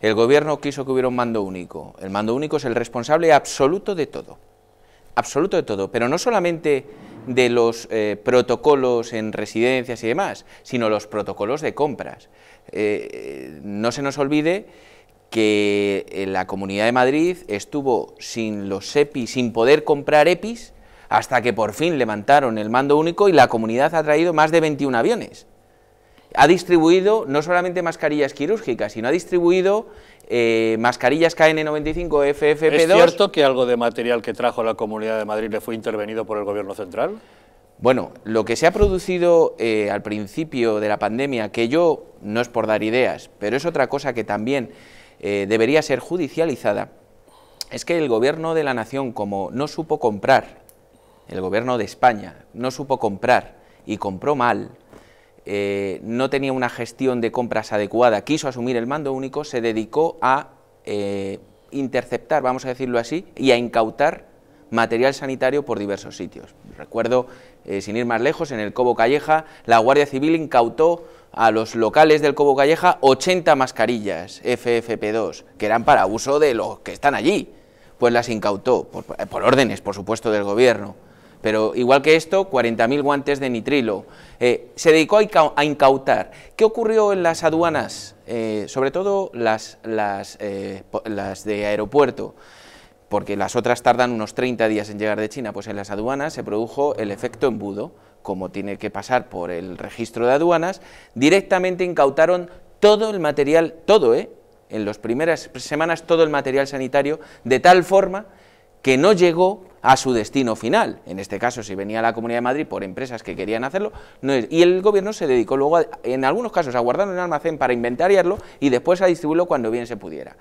El gobierno quiso que hubiera un mando único. El mando único es el responsable absoluto de todo. Absoluto de todo, pero no solamente de los eh, protocolos en residencias y demás, sino los protocolos de compras. Eh, eh, no se nos olvide que la Comunidad de Madrid estuvo sin los EPI, sin poder comprar EPIs, hasta que por fin levantaron el mando único y la comunidad ha traído más de 21 aviones ha distribuido no solamente mascarillas quirúrgicas, sino ha distribuido eh, mascarillas KN95 FFP2. ¿Es cierto que algo de material que trajo la Comunidad de Madrid le fue intervenido por el Gobierno Central? Bueno, lo que se ha producido eh, al principio de la pandemia, que yo no es por dar ideas, pero es otra cosa que también eh, debería ser judicializada, es que el Gobierno de la Nación, como no supo comprar, el Gobierno de España no supo comprar y compró mal, eh, no tenía una gestión de compras adecuada, quiso asumir el mando único, se dedicó a eh, interceptar, vamos a decirlo así, y a incautar material sanitario por diversos sitios. Recuerdo, eh, sin ir más lejos, en el Cobo Calleja, la Guardia Civil incautó a los locales del Cobo Calleja 80 mascarillas FFP2, que eran para uso de los que están allí, pues las incautó, por órdenes, por supuesto, del gobierno pero igual que esto, 40.000 guantes de nitrilo. Eh, se dedicó a incautar. ¿Qué ocurrió en las aduanas? Eh, sobre todo las, las, eh, las de aeropuerto porque las otras tardan unos 30 días en llegar de China, pues en las aduanas se produjo el efecto embudo, como tiene que pasar por el registro de aduanas, directamente incautaron todo el material, todo, ¿eh? en las primeras semanas todo el material sanitario, de tal forma que no llegó a su destino final. En este caso, si venía a la Comunidad de Madrid por empresas que querían hacerlo, y el gobierno se dedicó luego, en algunos casos, a guardarlo en un almacén para inventariarlo y después a distribuirlo cuando bien se pudiera.